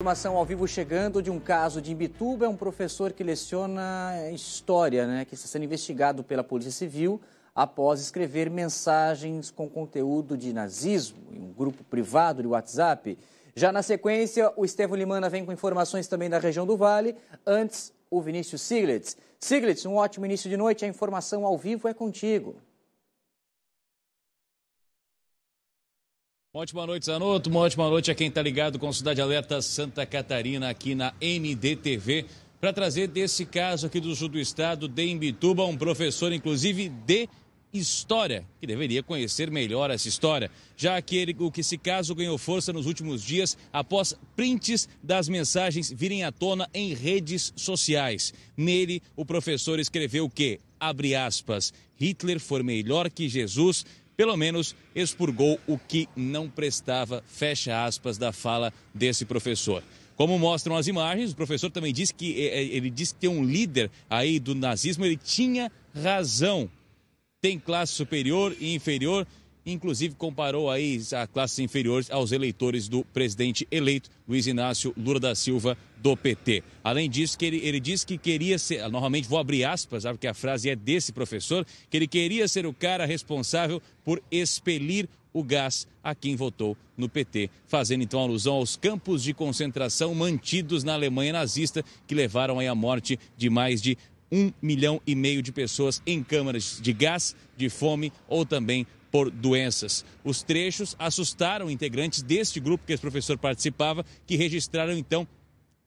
Informação ao vivo chegando de um caso de Imbituba, é um professor que leciona história, né, que está sendo investigado pela Polícia Civil após escrever mensagens com conteúdo de nazismo em um grupo privado de WhatsApp. Já na sequência, o Estevam Limana vem com informações também da região do Vale, antes o Vinícius Siglitz. Siglitz, um ótimo início de noite, a informação ao vivo é contigo. Uma ótima noite, Zanotto. Uma ótima noite a quem está ligado com Cidade Alerta Santa Catarina aqui na NDTV para trazer desse caso aqui do sul do estado de Imbituba, um professor, inclusive, de história, que deveria conhecer melhor essa história, já que ele, o que esse caso ganhou força nos últimos dias após prints das mensagens virem à tona em redes sociais. Nele, o professor escreveu que, abre aspas, Hitler foi melhor que Jesus, pelo menos expurgou o que não prestava, fecha aspas, da fala desse professor. Como mostram as imagens, o professor também disse que eh, eh, ele disse que tem um líder aí do nazismo, ele tinha razão. Tem classe superior e inferior inclusive comparou aí a classes inferiores aos eleitores do presidente eleito, Luiz Inácio Lula da Silva, do PT. Além disso, que ele, ele disse que queria ser, novamente vou abrir aspas, sabe, porque a frase é desse professor, que ele queria ser o cara responsável por expelir o gás a quem votou no PT, fazendo então alusão aos campos de concentração mantidos na Alemanha nazista, que levaram aí à morte de mais de um milhão e meio de pessoas em câmaras de gás, de fome ou também por doenças. Os trechos assustaram integrantes deste grupo que esse professor participava, que registraram então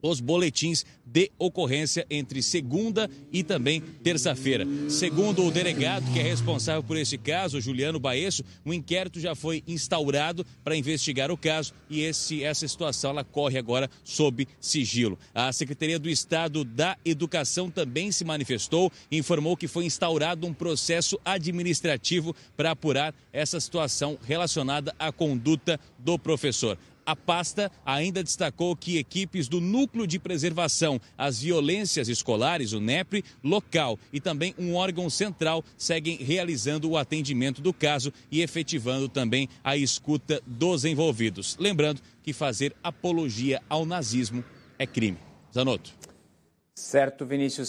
os boletins de ocorrência entre segunda e também terça-feira. Segundo o delegado que é responsável por esse caso, Juliano Baesso, um inquérito já foi instaurado para investigar o caso e esse, essa situação ela corre agora sob sigilo. A Secretaria do Estado da Educação também se manifestou e informou que foi instaurado um processo administrativo para apurar essa situação relacionada à conduta do professor. A pasta ainda destacou que equipes do Núcleo de Preservação às Violências Escolares, o NEPRE, local e também um órgão central seguem realizando o atendimento do caso e efetivando também a escuta dos envolvidos. Lembrando que fazer apologia ao nazismo é crime. Zanotto. Certo, Vinícius.